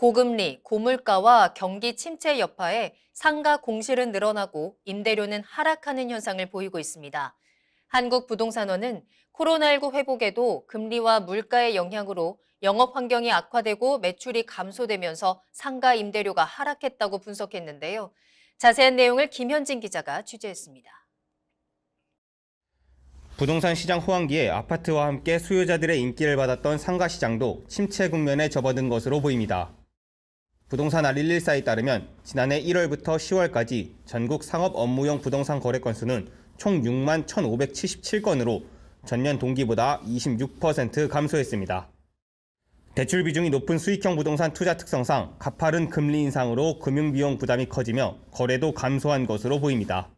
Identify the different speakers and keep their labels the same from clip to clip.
Speaker 1: 고금리, 고물가와 경기 침체 여파에 상가 공실은 늘어나고 임대료는 하락하는 현상을 보이고 있습니다. 한국부동산원은 코로나19 회복에도 금리와 물가의 영향으로 영업 환경이 악화되고 매출이 감소되면서 상가 임대료가 하락했다고 분석했는데요. 자세한 내용을 김현진 기자가 취재했습니다.
Speaker 2: 부동산 시장 호황기에 아파트와 함께 수요자들의 인기를 받았던 상가 시장도 침체 국면에 접어든 것으로 보입니다. 부동산 R114에 따르면 지난해 1월부터 10월까지 전국 상업 업무용 부동산 거래 건수는 총 6만 1,577건으로 전년 동기보다 26% 감소했습니다. 대출 비중이 높은 수익형 부동산 투자 특성상 가파른 금리 인상으로 금융비용 부담이 커지며 거래도 감소한 것으로 보입니다.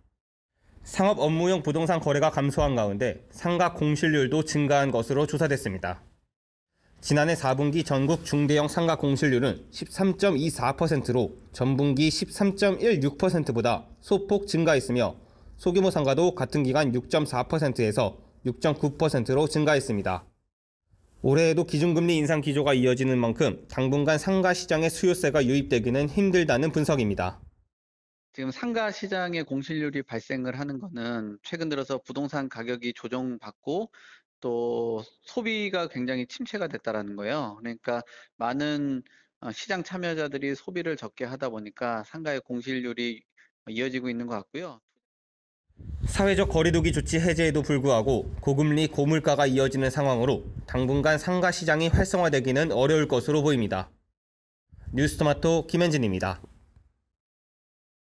Speaker 2: 상업 업무용 부동산 거래가 감소한 가운데 상가 공실률도 증가한 것으로 조사됐습니다. 지난해 4분기 전국 중대형 상가 공실률은 13.24%로 전분기 13.16%보다 소폭 증가했으며 소규모 상가도 같은 기간 6.4%에서 6.9%로 증가했습니다. 올해에도 기준금리 인상 기조가 이어지는 만큼 당분간 상가 시장의 수요세가 유입되기는 힘들다는 분석입니다.
Speaker 3: 지금 상가 시장의 공실률이 발생을 하는 것은 최근 들어서 부동산 가격이 조정받고 또 소비가 굉장히 침체가 됐다라는 거예요. 그러니까 많은 어, 시장 참여자들이 소비를 적게 하다 보니까 상가의 공실률이 이어지고 있는 것 같고요.
Speaker 2: 사회적 거리두기 조치 해제에도 불구하고 고금리 고물가가 이어지는 상황으로 당분간 상가 시장이 활성화되기는 어려울 것으로 보입니다. 뉴스토마토 김현진입니다.